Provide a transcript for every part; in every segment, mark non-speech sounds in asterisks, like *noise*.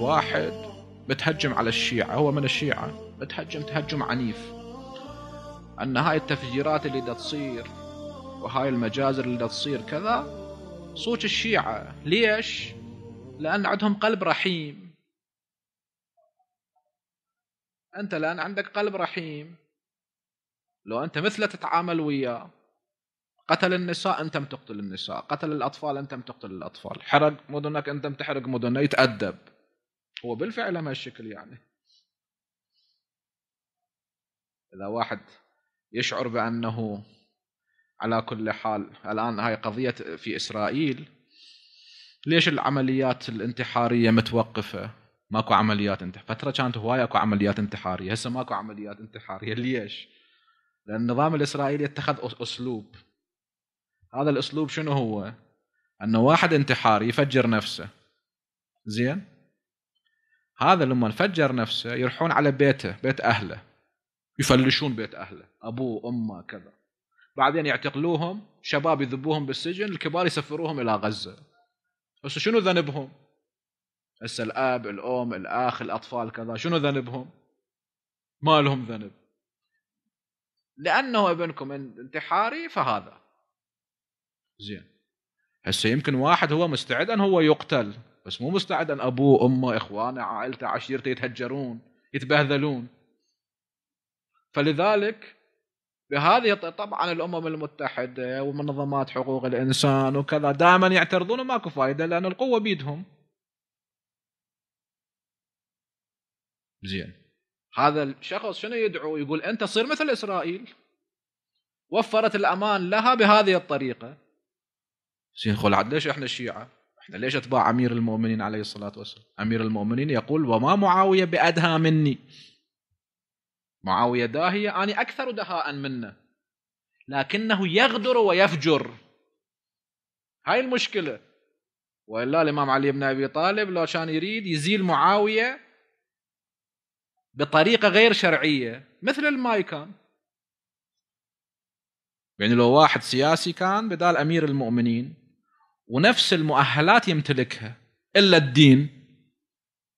واحد بتهجم على الشيعة هو من الشيعة بتهجم تهجم عنيف ان هاي التفجيرات اللي دا تصير وهاي المجازر اللي دا تصير كذا صوت الشيعة ليش؟ لأن عندهم قلب رحيم أنت لأن عندك قلب رحيم لو أنت مثله تتعامل وياه قتل النساء أنت تقتل النساء قتل الأطفال أنت تقتل الأطفال حرق مدنك أنت تحرق مدنه يتأدب هو بالفعل هالشكل يعني إذا واحد يشعر بأنه على كل حال الآن هاي قضية في إسرائيل ليش العمليات الانتحارية متوقفة ماكو عمليات انتحار فترة كانت هواية اكو عمليات انتحارية هسه ماكو عمليات انتحارية *laughs* ليش لأن النظام الإسرائيلي اتخذ أسلوب هذا الأسلوب شنو هو أنه واحد انتحاري يفجر نفسه زين هذا لما فجر نفسه يروحون على بيته بيت أهله يفلشون بيت اهله ابوه امه كذا بعدين يعتقلوهم شباب يذبوهم بالسجن الكبار يسفروهم الى غزه بس شنو ذنبهم؟ هسه الاب الام الاخ الاطفال كذا شنو ذنبهم؟ ما لهم ذنب لانه ابنكم انتحاري فهذا زين هسه يمكن واحد هو مستعد ان هو يقتل بس مو مستعد ان ابوه امه اخوانه عائلته عشيرته يتهجرون يتبهذلون فلذلك بهذه طبعا الامم المتحده ومنظمات حقوق الانسان وكذا دائما يعترضون وماكو فائده لان القوه بيدهم. زين هذا الشخص شنو يدعو؟ يقول انت تصير مثل اسرائيل وفرت الامان لها بهذه الطريقه. زين خل ليش احنا الشيعه؟ احنا ليش اتباع امير المؤمنين عليه الصلاه والسلام؟ امير المؤمنين يقول وما معاويه بادهى مني. معاوية داهية أنا أكثر دهاء منه لكنه يغدر ويفجر هاي المشكلة وإلا الإمام علي بن أبي طالب لو كان يريد يزيل معاوية بطريقة غير شرعية مثل الماي كان يعني لو واحد سياسي كان بدال أمير المؤمنين ونفس المؤهلات يمتلكها إلا الدين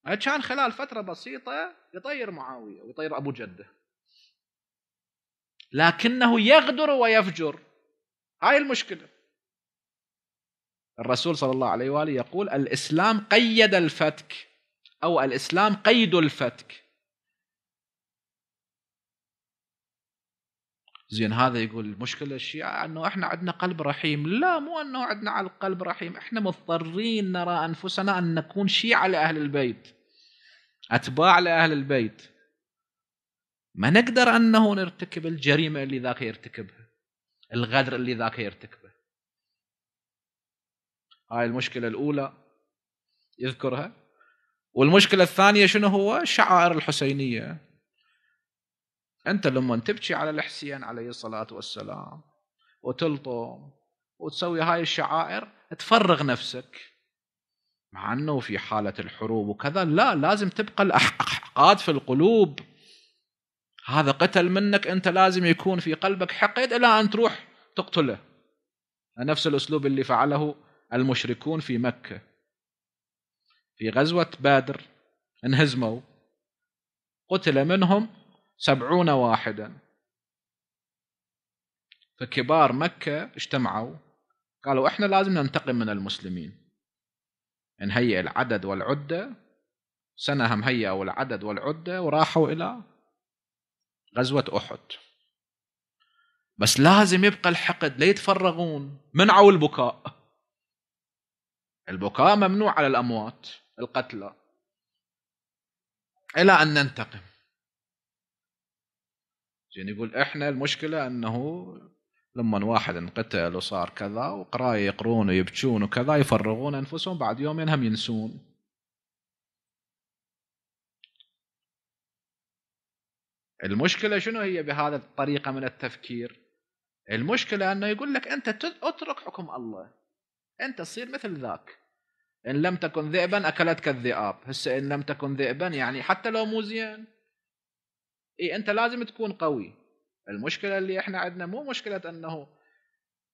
كان خلال فترة بسيطة يطير معاوية ويطير أبو جده لكنه يغدر ويفجر هاي المشكلة الرسول صلى الله عليه وآله يقول الإسلام قيد الفتك أو الإسلام قيد الفتك زين هذا يقول المشكلة الشيعة أنه إحنا عندنا قلب رحيم لا مو أنه عندنا على القلب رحيم إحنا مضطرين نرى أنفسنا أن نكون شيعة لأهل البيت أتباع لأهل البيت ما نقدر أنه نرتكب الجريمة اللي ذاك يرتكبها الغدر اللي ذاك يرتكبه هاي المشكلة الأولى يذكرها والمشكلة الثانية شنو هو الشعائر الحسينية أنت لما تبكي على الحسين عليه الصلاة والسلام وتلطم وتسوي هاي الشعائر تفرغ نفسك مع أنه في حالة الحروب وكذا لا لازم تبقى الأحقاد في القلوب هذا قتل منك أنت لازم يكون في قلبك حقد إلى أن تروح تقتله نفس الأسلوب اللي فعله المشركون في مكة في غزوة بدر انهزموا قتل منهم سبعون واحدا فكبار مكة اجتمعوا قالوا احنا لازم ننتقم من المسلمين نهيئ يعني العدد والعدة سنة هم هيئوا العدد والعدة وراحوا إلى غزوة أحد بس لازم يبقى الحقد لا يتفرغون منعوا البكاء البكاء ممنوع على الأموات القتلى إلى أن ننتقم يعني يقول احنا المشكله انه لما واحد انقتل وصار كذا وقرايه يقرون ويبكون وكذا يفرغون انفسهم بعد يومين هم ينسون المشكله شنو هي بهذا الطريقه من التفكير المشكله انه يقول لك انت اترك حكم الله انت تصير مثل ذاك ان لم تكن ذئبا اكلتك الذئاب هسه ان لم تكن ذئبا يعني حتى لو مو زين اي انت لازم تكون قوي المشكله اللي احنا عندنا مو مشكله انه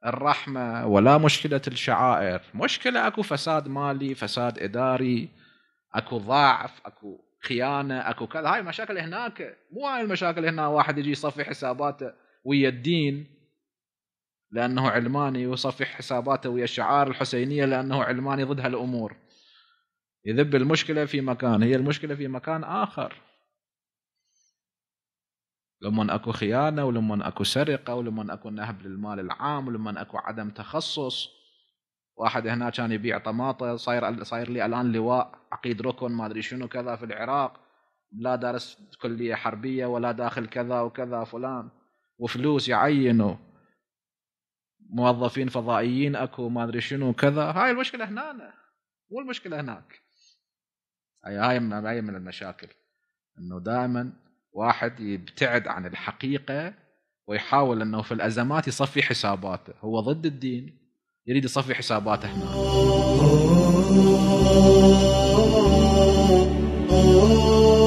الرحمه ولا مشكله الشعائر مشكله اكو فساد مالي فساد اداري اكو ضعف اكو خيانه اكو كذا هاي المشاكل هناك مو هاي المشاكل هنا واحد يجي يصفي حساباته ويا الدين لانه علماني ويصفي حساباته ويا الشعائر الحسينيه لانه علماني ضد هالامور يذب المشكله في مكان هي المشكله في مكان اخر لما اكو خيانه ولما اكو سرقه ولما اكو نهب للمال العام ولما اكو عدم تخصص واحد هنا كان يبيع طماطه صاير صاير لي الان لواء عقيد ركن ما ادري شنو كذا في العراق لا دارس كليه حربيه ولا داخل كذا وكذا فلان وفلوس يعينوا موظفين فضائيين اكو ما ادري شنو كذا هاي المشكله هنا مو المشكله هناك هاي هاي من هاي من المشاكل انه دائما واحد يبتعد عن الحقيقة ويحاول أنه في الأزمات يصفي حساباته هو ضد الدين يريد يصفي حساباته هنا